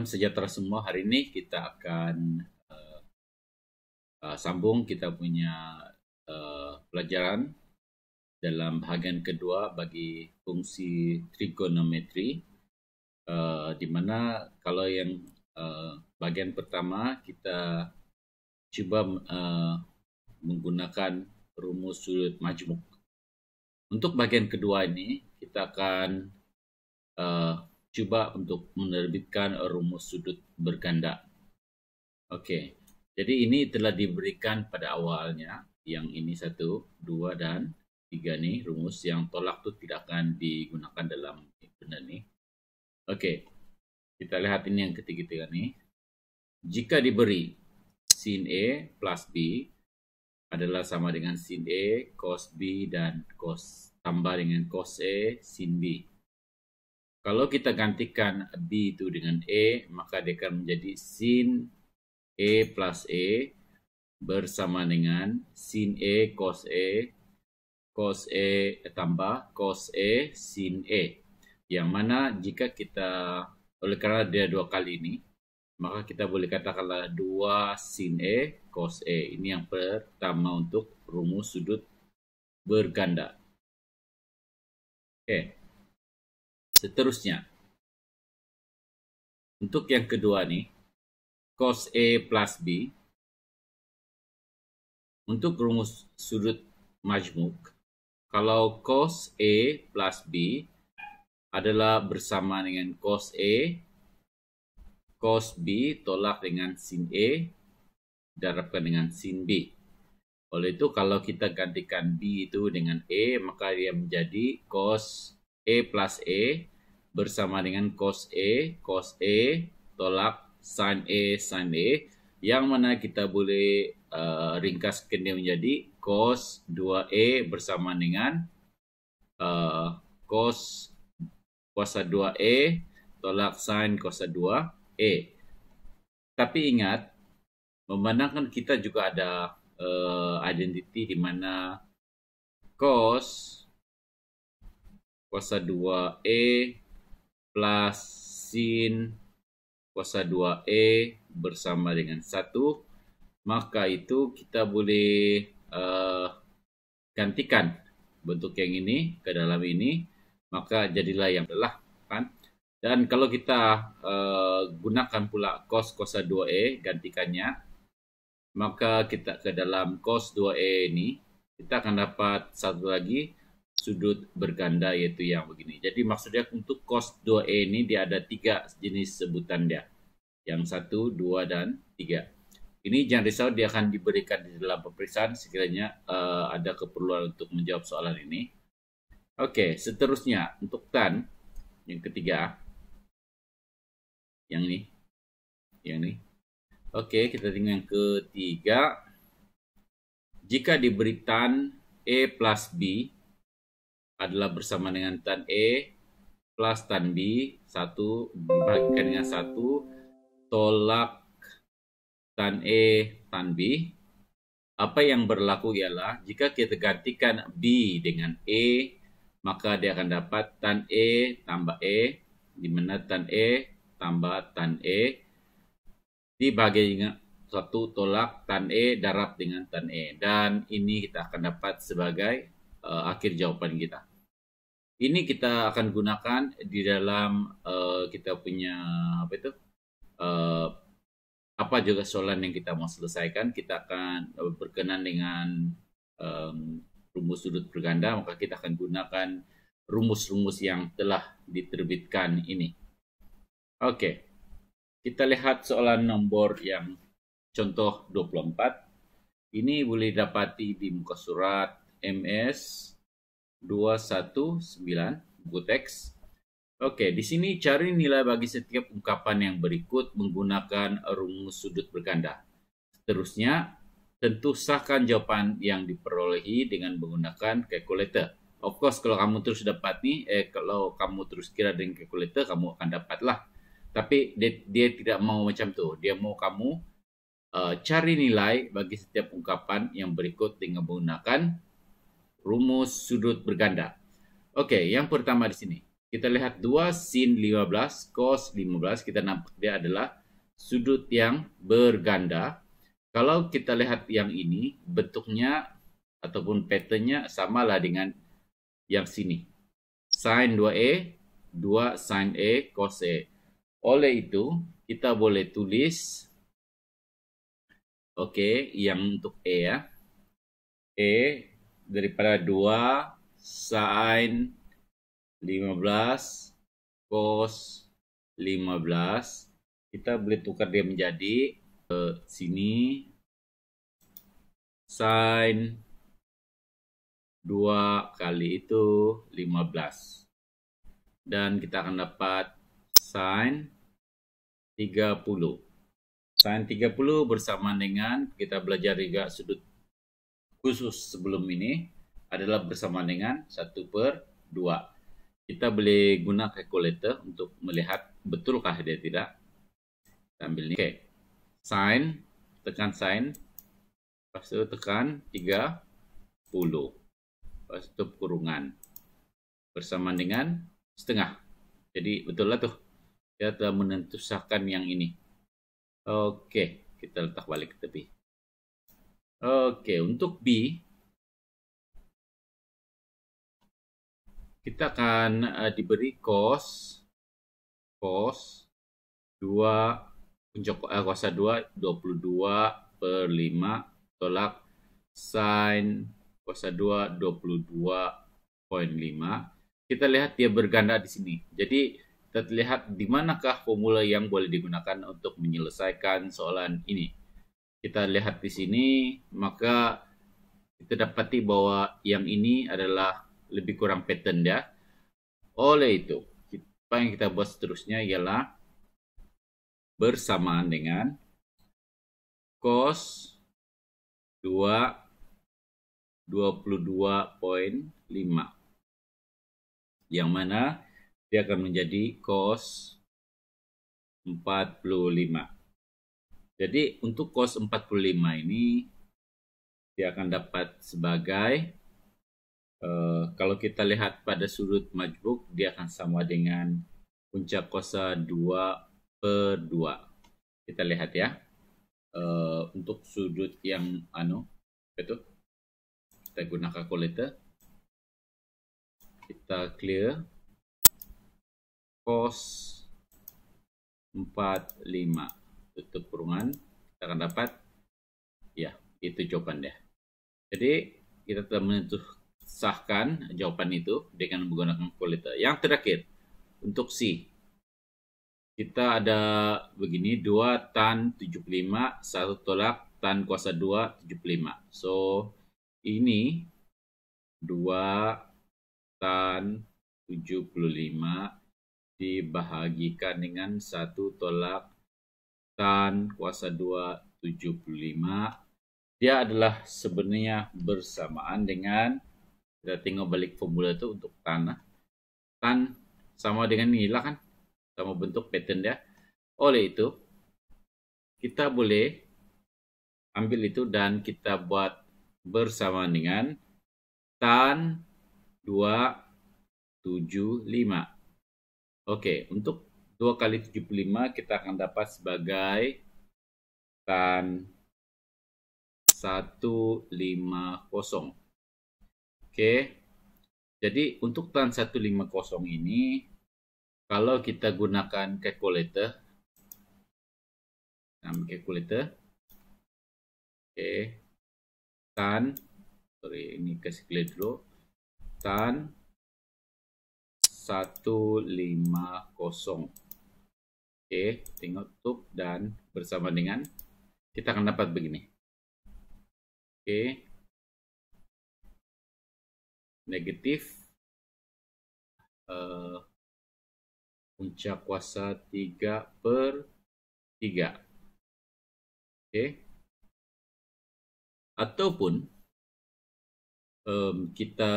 Salam sejahtera semua. Hari ini kita akan uh, uh, sambung kita punya uh, pelajaran dalam bahagian kedua bagi fungsi trigonometri, uh, di mana kalau yang uh, bagian pertama kita coba uh, menggunakan rumus sudut majmuk. Untuk bagian kedua ini kita akan uh, cuba untuk menerbitkan rumus sudut berganda. Okey. Jadi ini telah diberikan pada awalnya. Yang ini satu, dua dan tiga ni rumus yang tolak tu tidak akan digunakan dalam benda ni. Okey. Kita lihat ini yang ketiga-tiga ni. Jika diberi sin A plus B adalah sama dengan sin A, cos B dan cos tambah dengan cos A, sin B. Kalau kita gantikan B itu dengan E, maka dia akan menjadi sin E plus E bersama dengan sin E cos E, cos E tambah cos E sin E. Yang mana jika kita, oleh karena dia dua kali ini, maka kita boleh katakanlah 2 sin E cos E. Ini yang pertama untuk rumus sudut berganda. Oke. Okay seterusnya. Untuk yang kedua nih, cos A plus B. Untuk rumus sudut majmuk, kalau cos A plus B adalah bersama dengan cos A, cos B tolak dengan sin A, darabkan dengan sin B. Oleh itu kalau kita gantikan B itu dengan A maka dia menjadi cos A plus A bersama dengan cos A, cos A, tolak sin A, sin A, yang mana kita boleh uh, eh, ringkaskan dia menjadi cos 2A bersama dengan uh, cos kuasa 2A tolak sin kuasa 2A. Tapi ingat, memandangkan kita juga ada uh, eh, identity di mana cos kuasa 2A plus sin kuasa 2e bersama dengan 1, maka itu kita boleh uh, gantikan bentuk yang ini ke dalam ini, maka jadilah yang telah kan. Dan kalau kita uh, gunakan pula cos kuasa 2e gantikannya, maka kita ke dalam cos 2e ini kita akan dapat satu lagi sudut berganda yaitu yang begini. Jadi maksudnya untuk cos 2E ini dia ada tiga jenis sebutan dia. Yang satu, dua, dan tiga. Ini jangan risau dia akan diberikan di dalam pemeriksaan sekiranya uh, ada keperluan untuk menjawab soalan ini. Oke, okay, seterusnya untuk tan yang ketiga. Yang ini. Yang ini. Oke, okay, kita tinggal yang ketiga. Jika diberi tan E plus B adalah bersama dengan tan E plus tan B satu dibagikan dengan satu tolak tan E tan B apa yang berlaku ialah jika kita gantikan B dengan E maka dia akan dapat tan E tambah E di mana tan E tambah tan E dibagi dengan satu tolak tan E darab dengan tan E dan ini kita akan dapat sebagai uh, akhir jawaban kita ini kita akan gunakan di dalam uh, kita punya apa itu uh, apa juga soalan yang kita mau selesaikan kita akan eh, berkenan dengan um, rumus sudut berganda maka kita akan gunakan rumus-rumus yang telah diterbitkan ini. Oke. Okay. Kita lihat soalan nomor yang contoh 24. Ini boleh dapati di muka surat MS 219 buku teks. Oke, di sini cari nilai bagi setiap ungkapan yang berikut menggunakan rumus sudut berganda Seterusnya, tentu sahkan jawaban yang diperolehi dengan menggunakan calculator. Of course, kalau kamu terus dapat nih, eh, kalau kamu terus kira dengan calculator, kamu akan dapatlah. Tapi dia, dia tidak mau macam tuh Dia mau kamu uh, cari nilai bagi setiap ungkapan yang berikut dengan menggunakan rumus sudut berganda. Oke, okay, yang pertama di sini. Kita lihat 2 sin 15 cos 15 kita nampak dia adalah sudut yang berganda. Kalau kita lihat yang ini bentuknya ataupun patternnya samalah dengan yang sini. Sin 2A, 2 e, sin A, e, cos A. E. Oleh itu, kita boleh tulis Oke, okay, yang untuk E ya. E daripada 2 sin 15 cos 15 kita boleh tukar dia menjadi ke eh, sini sin 2 kali itu 15 dan kita akan dapat sin 30 sin 30 bersama dengan kita belajar juga sudut khusus sebelum ini adalah bersama dengan 1 per 2. Kita boleh guna kalkulator untuk melihat betulkah dia tidak. Kita ambil ini. Okay. Sign, tekan sign. Lepas itu tekan 30. Lepas itu kurungan. Bersama dengan setengah. Jadi betul lah tuh. kita telah menentusahkan yang ini. Oke, kita letak balik ke tepi. Oke, untuk B kita akan uh, diberi cos cos 2 puncak eh, kuasa 2 22 per 5 tolak sin kuasa 2 22.5 kita lihat dia berganda di sini jadi kita lihat di manakah formula yang boleh digunakan untuk menyelesaikan soalan ini kita lihat di sini, maka kita dapati bahwa yang ini adalah lebih kurang pattern ya. Oleh itu, apa yang kita buat seterusnya ialah bersamaan dengan cos 2 22.5 yang mana dia akan menjadi cos 45 jadi untuk kos 45 ini dia akan dapat sebagai uh, kalau kita lihat pada sudut majbuk dia akan sama dengan puncak kosa 2 per 2. Kita lihat ya. Uh, untuk sudut yang anu itu kita gunakan kalkulator. Kita clear cos 45 tutup kurungan kita akan dapat ya itu jawaban deh jadi kita telah menentukan jawaban itu dengan menggunakan kualitas yang terakhir untuk C kita ada begini 2 tan 75 1 tolak tan kuasa 2 75 so ini 2 tan 75 dibahagikan dengan 1 tolak Tan kuasa 2 75 dia adalah sebenarnya bersamaan dengan kita tinggal balik formula itu untuk tanah tan sama dengan nila kan sama bentuk pattern dia oleh itu kita boleh ambil itu dan kita buat bersamaan dengan tan 275 Oke, untuk 2 kali 75 kita akan dapat sebagai tan 150. Oke. Jadi untuk tan 150 ini kalau kita gunakan calculator nah calculator oke tan sorry ini kasih clear dulu tan 150 Oke, tengok tutup dan bersama dengan kita akan dapat begini. Oke. Negatif uh, puncak kuasa 3 per 3. Oke. Ataupun um, kita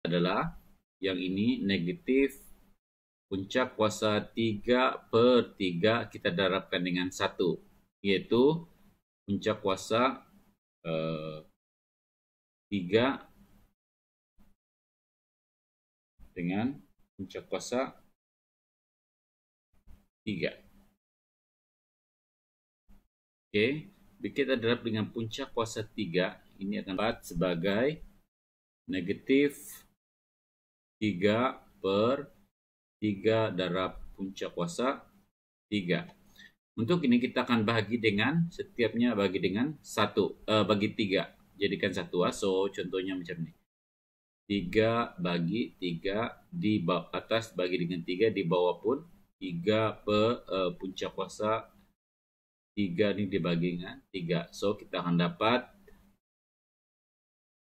adalah yang ini negatif puncak kuasa 3 per 3 kita darabkan dengan 1 yaitu puncak kuasa eh, 3 dengan puncak kuasa 3 oke kita darab dengan puncak kuasa 3 ini akan dapat sebagai negatif 3 per 3. 3 darab puncak kuasa 3. Untuk ini kita akan bagi dengan setiapnya bagi dengan satu uh, bagi tiga jadikan satu aso ah, contohnya macam ini tiga bagi tiga di atas bagi dengan tiga di bawah pun tiga pe uh, puncak kuasa tiga ini dibagi dengan tiga so kita akan dapat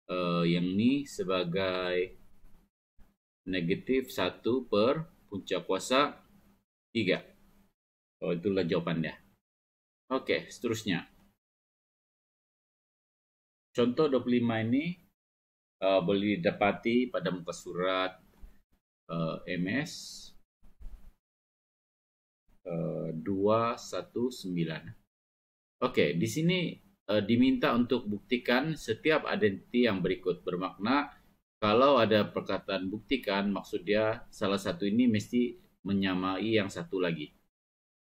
uh, yang ini sebagai negatif satu per puncak kuasa tiga, Oh, itulah jawabannya. Oke, seterusnya. Contoh 25 ini uh, boleh didapati pada muka surat uh, MS uh, 219. Oke, di sini uh, diminta untuk buktikan setiap identiti yang berikut bermakna kalau ada perkataan buktikan, maksud dia salah satu ini mesti menyamai yang satu lagi.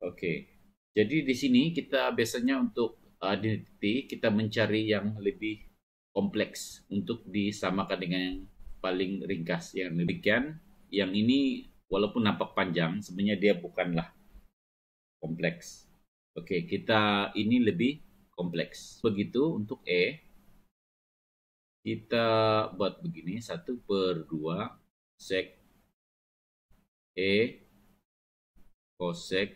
Oke. Jadi di sini kita biasanya untuk uh, identiti kita mencari yang lebih kompleks untuk disamakan dengan yang paling ringkas yang demikian yang ini walaupun nampak panjang sebenarnya dia bukanlah kompleks. Oke, kita ini lebih kompleks. Begitu untuk E kita buat begini satu per dua sec e cosec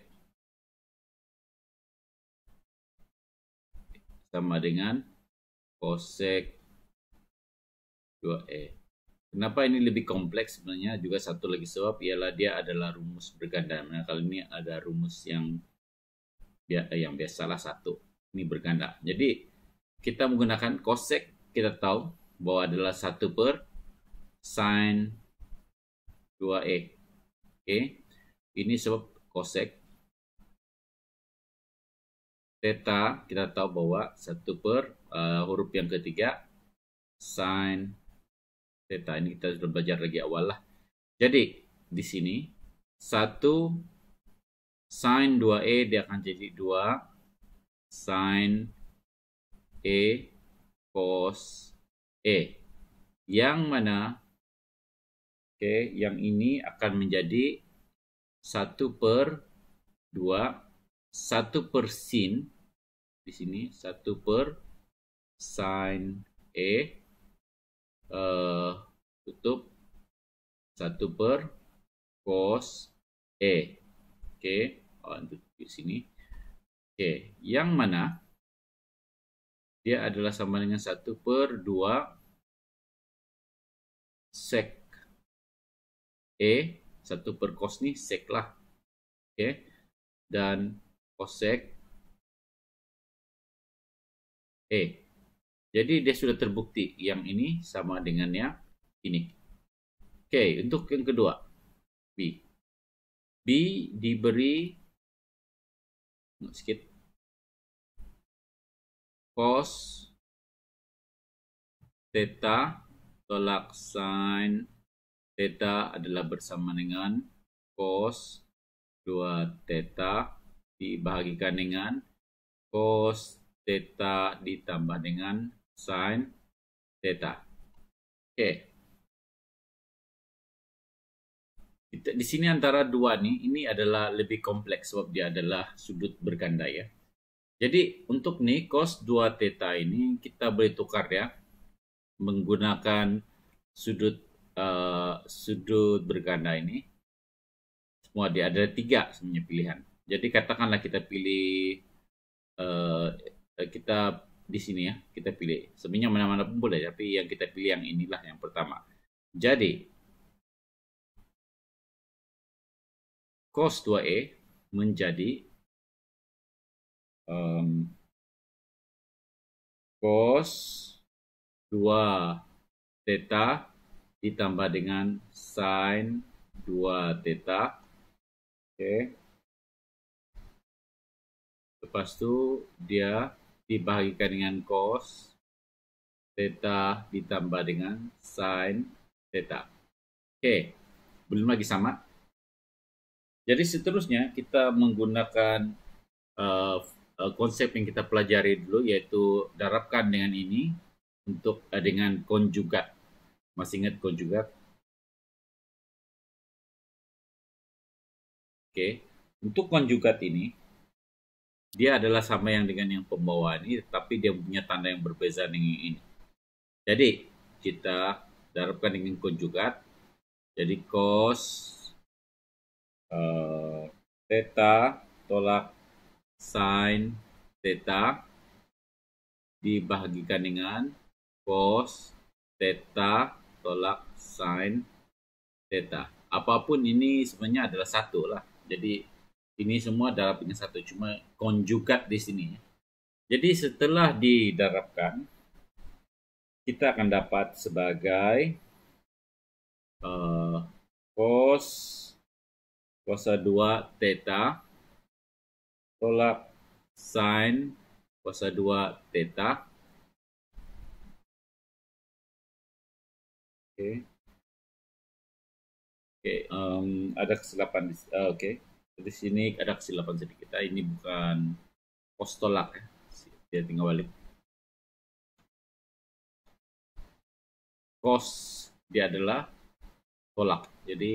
sama dengan cosec 2e. Kenapa ini lebih kompleks sebenarnya? Juga satu lagi sebab ialah dia adalah rumus berganda. Nah, kali ini ada rumus yang yang biasalah satu. Ini berganda. Jadi kita menggunakan cosec kita tahu bahwa adalah 1 per sin 2e. Oke, okay. ini sebab cosec Theta kita tahu bahwa 1 per uh, huruf yang ketiga sin theta. Ini kita sudah belajar lagi awal lah. Jadi, di sini 1 sin 2e dia akan jadi 2 sin e cos A. E. Yang mana Oke, okay, yang ini akan menjadi 1 per 2, 1 per sin, di sini 1 per sin A. E. uh, eh, tutup 1 per cos A. E. Oke, okay. oh, di sini. Oke, okay. yang mana dia adalah sama dengan 1 per 2 sec E 1 per cos nih sec lah oke okay. dan sec E jadi dia sudah terbukti yang ini sama dengan yang ini oke okay, untuk yang kedua B B diberi sedikit cos theta tolak sin theta adalah bersama dengan cos 2 theta dibahagikan dengan cos theta ditambah dengan sin theta. Oke. Di sini antara dua nih, ini adalah lebih kompleks sebab dia adalah sudut berganda ya. Jadi untuk nih cos 2 theta ini kita boleh tukar ya menggunakan sudut uh, sudut berganda ini. Semua dia ada tiga sebenarnya pilihan. Jadi katakanlah kita pilih uh, kita di sini ya kita pilih. Sebenarnya mana-mana pun boleh tapi yang kita pilih yang inilah yang pertama. Jadi cos 2 e menjadi um, cos 2 theta ditambah dengan sin 2 theta. Oke. Okay. Lepas itu dia dibagikan dengan cos theta ditambah dengan sin theta. Oke. Okay. Belum lagi sama. Jadi seterusnya kita menggunakan uh, Eh, konsep yang kita pelajari dulu yaitu darabkan dengan ini untuk uh, dengan konjugat. Masih ingat konjugat? Oke. Okay. Untuk konjugat ini dia adalah sama yang dengan yang pembawa ini tapi dia punya tanda yang berbeza dengan ini. Jadi kita darabkan dengan konjugat. Jadi cos uh, theta tolak sin theta dibahagikan dengan cos theta tolak sin theta. Apapun ini sebenarnya adalah satu lah. Jadi ini semua adalah punya satu. Cuma konjugat di sini. Jadi setelah didarabkan, kita akan dapat sebagai uh, cos kuasa 2 theta tolak sin kuasa 2 theta. Oke. Okay. Oke, um, ada kesilapan di uh, oke. Okay. Di sini ada kesilapan sedikit. Ah, ini bukan cos tolak ya. Dia tinggal balik. Cos dia adalah tolak. Jadi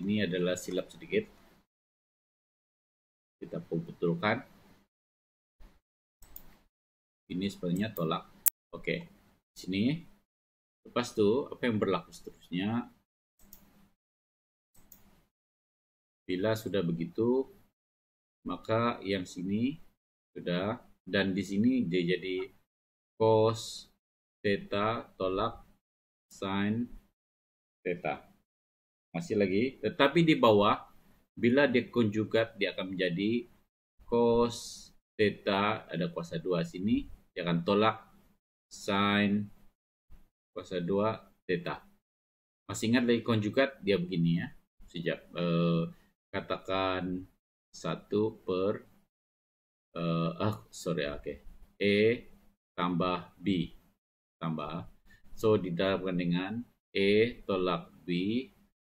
ini adalah silap sedikit kita betulkan ini sebenarnya tolak oke okay. sini lepas itu apa yang berlaku seterusnya bila sudah begitu maka yang sini sudah dan di sini dia jadi cos theta tolak sin theta masih lagi tetapi di bawah Bila dikonjugat dia akan menjadi cos theta, ada kuasa 2 sini, dia akan tolak sin kuasa 2 theta. Masih ingat dari konjugat, dia begini ya. Sejak eh, katakan 1 per, eh, ah sorry, oke. Ah, okay. E tambah B tambah. So didapatkan dengan E tolak B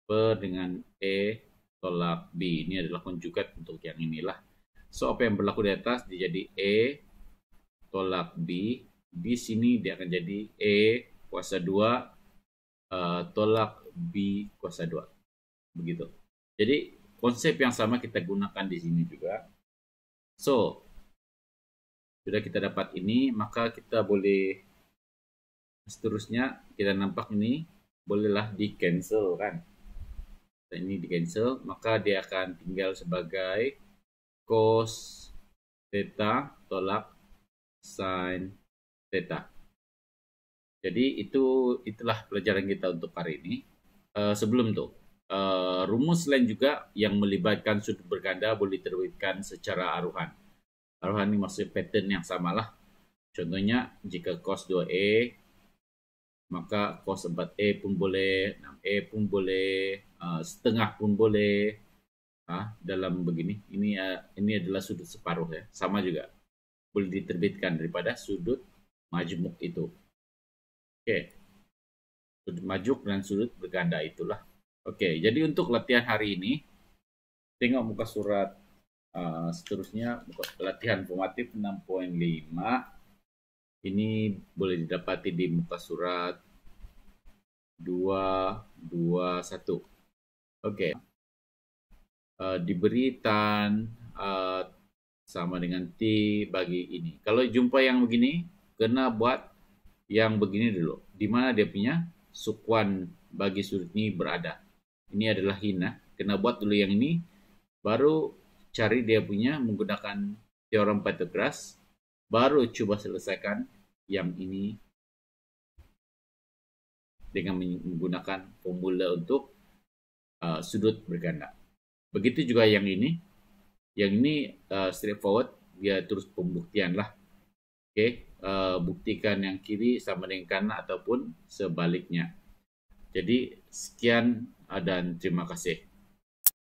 per dengan E tolak B ini adalah konjugat untuk yang inilah. So, apa yang berlaku di atas dijadi E tolak B. Di sini dia akan jadi E kuasa 2 uh, e, tolak B kuasa 2. Begitu. Jadi, konsep yang sama kita gunakan di sini juga. So, sudah kita dapat ini, maka kita boleh seterusnya kita nampak ini bolehlah di cancel kan. dan ini di cancel maka dia akan tinggal sebagai cos theta tolak sin theta jadi itu itulah pelajaran kita untuk hari ini uh, sebelum tuh eh, Uh, rumus lain juga yang melibatkan sudut berganda boleh diterbitkan secara aruhan. Aruhan ini maksudnya pattern yang samalah. Contohnya jika cos 2a maka kos 4A pun boleh, 6A pun boleh, uh, setengah pun boleh. Uh, dalam begini, ini uh, ini adalah sudut separuh ya, sama juga. Boleh diterbitkan daripada sudut majmuk itu. Oke. Okay. Sudut majmuk dan sudut berganda itulah. Oke, okay, jadi untuk latihan hari ini, tengok muka surat uh, seterusnya, muka, latihan formatif 6.5 ini boleh didapati di muka surat 221. Oke. Okay. Uh, eh, diberi tan uh, eh, sama dengan T bagi ini. Kalau jumpa yang begini, kena buat yang begini dulu. Di mana dia punya sukuan bagi surut ini berada. Ini adalah hina. Kena buat dulu yang ini, baru cari dia punya menggunakan teorem Pythagoras baru coba selesaikan yang ini dengan menggunakan formula untuk uh, sudut berganda. Begitu juga yang ini. Yang ini uh, straightforward, dia terus pembuktian lah. Oke, okay? uh, buktikan yang kiri sama dengan kanan ataupun sebaliknya. Jadi sekian uh, dan terima kasih.